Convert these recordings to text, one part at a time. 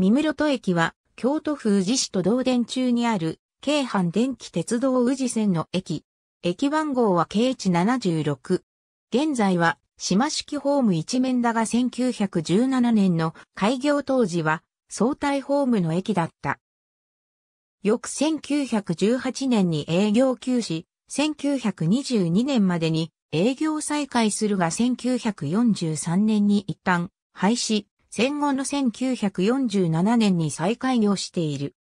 三室戸駅は、京都府宇治市と同電中にある、京阪電気鉄道宇治線の駅。駅番号は K176。現在は、島式ホーム一面だが1917年の開業当時は、相対ホームの駅だった。翌1918年に営業休止、1922年までに営業再開するが1943年に一旦廃止、戦後の1947年に再開業している。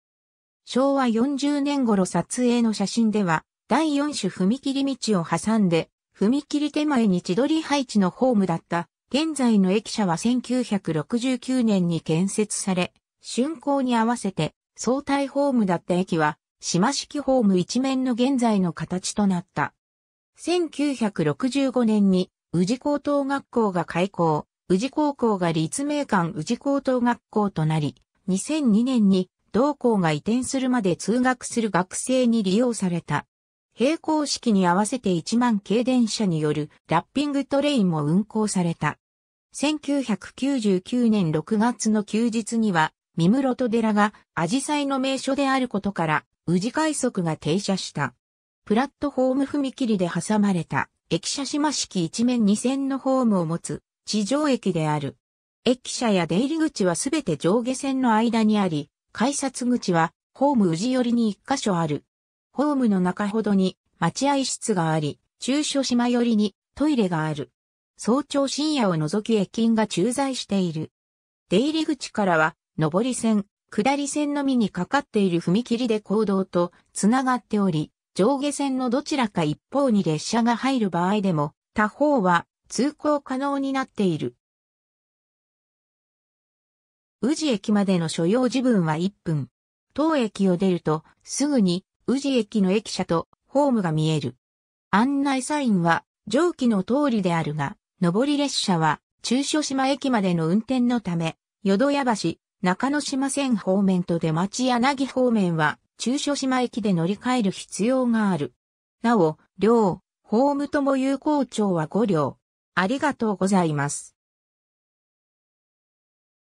昭和40年頃撮影の写真では、第4種踏切道を挟んで、踏切手前に千鳥配置のホームだった、現在の駅舎は1969年に建設され、竣工に合わせて、相対ホームだった駅は、島式ホーム一面の現在の形となった。1965年に宇治高等学校が開校。宇治高校が立命館宇治高等学校となり、2002年に同校が移転するまで通学する学生に利用された。並行式に合わせて1万軽電車によるラッピングトレインも運行された。1999年6月の休日には、三室戸寺がアジサイの名所であることから、宇治快速が停車した。プラットホーム踏切で挟まれた、駅舎島式一面二線のホームを持つ、地上駅である。駅舎や出入り口はすべて上下線の間にあり、改札口はホーム氏寄りに一箇所ある。ホームの中ほどに待合室があり、中書島寄りにトイレがある。早朝深夜を除き駅員が駐在している。出入り口からは、上り線、下り線のみにかかっている踏切で行動とつながっており、上下線のどちらか一方に列車が入る場合でも、他方は通行可能になっている。宇治駅までの所要時分は1分。当駅を出ると、すぐに宇治駅の駅舎とホームが見える。案内サインは上記の通りであるが、上り列車は中書島駅までの運転のため、淀屋橋、中之島線方面と出町柳方面は中書島駅で乗り換える必要がある。なお、両、ホームとも有効長は5両、ありがとうございます。